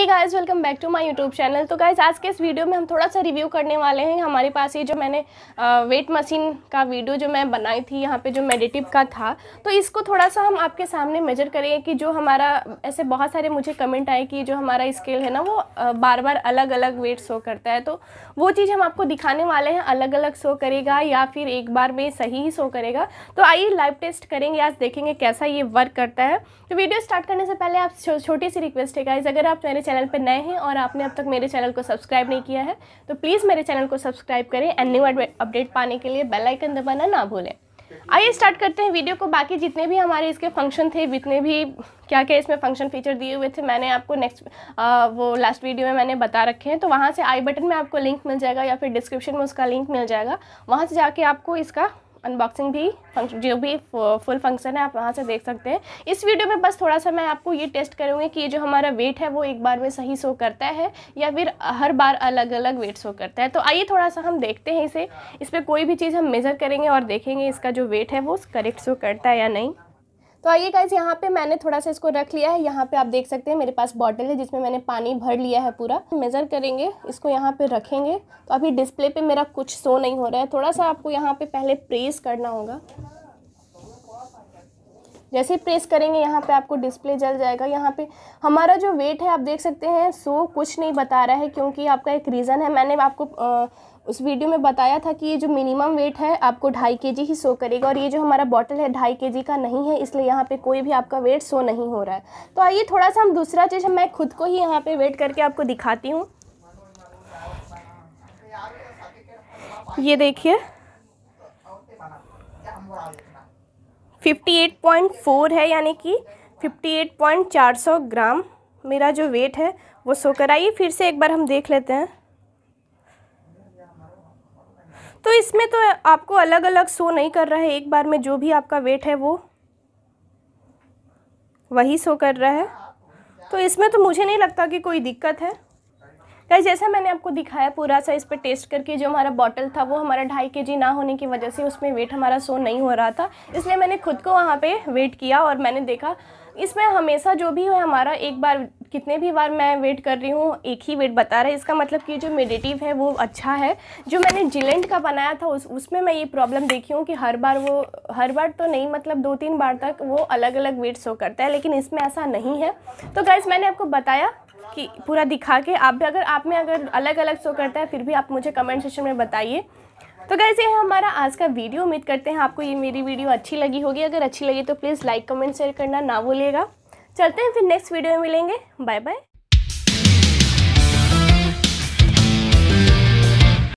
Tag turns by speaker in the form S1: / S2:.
S1: he guys welcome back to my YouTube channel तो guys आज के इस वीडियो में हम थोड़ा सा रिव्यू करने वाले हैं हमारे पास ये जो मैंने वेट मशीन का वीडियो जो मैं बनाई थी यहाँ पे जो मेडिटिव का था तो इसको थोड़ा सा हम आपके सामने मेजर करेंगे कि जो हमारा ऐसे बहुत सारे मुझे कमेंट आए कि जो हमारा स्केल है ना वो बार बार अलग अलग वेट शो करता है तो वो चीज़ हम आपको दिखाने वाले हैं अलग अलग शो करेगा या फिर एक बार में सही ही शो करेगा तो आइए लाइव टेस्ट करेंगे आज देखेंगे कैसा ये वर्क करता है तो वीडियो स्टार्ट करने से पहले आप छोटी सी रिक्वेस्ट है गाइज अगर आप मेरे मेरे चैनल पर नए हैं और आपने अब तक मेरे चैनल को सब्सक्राइब नहीं किया है तो प्लीज़ मेरे चैनल को सब्सक्राइब करें एंड न्यू अपडेट पाने के लिए बेल आइकन दबाना ना भूलें आइए स्टार्ट करते हैं वीडियो को बाकी जितने भी हमारे इसके फंक्शन थे जितने भी क्या क्या इसमें फंक्शन फीचर दिए हुए थे मैंने आपको नेक्स्ट वो लास्ट वीडियो में मैंने बता रखे हैं तो वहाँ से आई बटन में आपको लिंक मिल जाएगा या फिर डिस्क्रिप्शन में उसका लिंक मिल जाएगा वहाँ से जाके आपको इसका अनबॉक्सिंग भी फंक्शन जो भी फुल फंक्शन है आप वहाँ से देख सकते हैं इस वीडियो में बस थोड़ा सा मैं आपको ये टेस्ट करूँगी कि ये जो हमारा वेट है वो एक बार में सही शो करता है या फिर हर बार अलग अलग वेट शो करता है तो आइए थोड़ा सा हम देखते हैं इसे इस पर कोई भी चीज़ हम मेज़र करेंगे और देखेंगे इसका जो वेट है वो करेक्ट शो करता है या नहीं तो आइए गाइज यहाँ पे मैंने थोड़ा सा इसको रख लिया है यहाँ पे आप देख सकते हैं मेरे पास बॉटल है जिसमें मैंने पानी भर लिया है पूरा मेज़र करेंगे इसको यहाँ पे रखेंगे तो अभी डिस्प्ले पे मेरा कुछ शो नहीं हो रहा है थोड़ा सा आपको यहाँ पे पहले प्रेस करना होगा जैसे प्रेस करेंगे यहाँ पे आपको डिस्प्ले जल जाएगा यहाँ पे हमारा जो वेट है आप देख सकते हैं सो कुछ नहीं बता रहा है क्योंकि आपका एक रीज़न है मैंने आपको आ, उस वीडियो में बताया था कि ये जो मिनिमम वेट है आपको ढाई के जी ही शो करेगा और ये जो हमारा बॉटल है ढाई के जी का नहीं है इसलिए यहाँ पे कोई भी आपका वेट शो नहीं हो रहा है तो आइए थोड़ा सा हम दूसरा चीज़ मैं खुद को ही यहाँ पे वेट करके आपको दिखाती हूँ ये देखिए 58.4 है यानी कि 58.400 ग्राम मेरा जो वेट है वो शो कराइए फिर से एक बार हम देख लेते हैं तो इसमें तो आपको अलग अलग सो नहीं कर रहा है एक बार में जो भी आपका वेट है वो वही सो कर रहा है तो इसमें तो मुझे नहीं लगता कि कोई दिक्कत है गैस जैसा मैंने आपको दिखाया पूरा सा इस पर टेस्ट करके जो हमारा बॉटल था वो हमारा ढाई के जी ना होने की वजह से उसमें वेट हमारा सो नहीं हो रहा था इसलिए मैंने खुद को वहाँ पे वेट किया और मैंने देखा इसमें हमेशा जो भी है हमारा एक बार कितने भी बार मैं वेट कर रही हूँ एक ही वेट बता रहा है इसका मतलब कि जो मेडिटिव है वो अच्छा है जो मैंने जिलेंट का बनाया था उस उसमें मैं ये प्रॉब्लम देखी हूँ कि हर बार वो हर बार तो नहीं मतलब दो तीन बार तक वो अलग अलग वेट शो करता है लेकिन इसमें ऐसा नहीं है तो गाइज मैंने आपको बताया कि पूरा दिखा के आप भी अगर आप में अगर अलग अलग शो करता है फिर भी आप मुझे कमेंट सेशन में बताइए तो गैस ये हमारा आज का वीडियो उम्मीद करते हैं आपको ये मेरी वीडियो अच्छी लगी होगी अगर अच्छी लगी तो प्लीज़ लाइक कमेंट शेयर करना ना भूलिएगा चलते हैं फिर नेक्स्ट वीडियो में मिलेंगे बाय बाय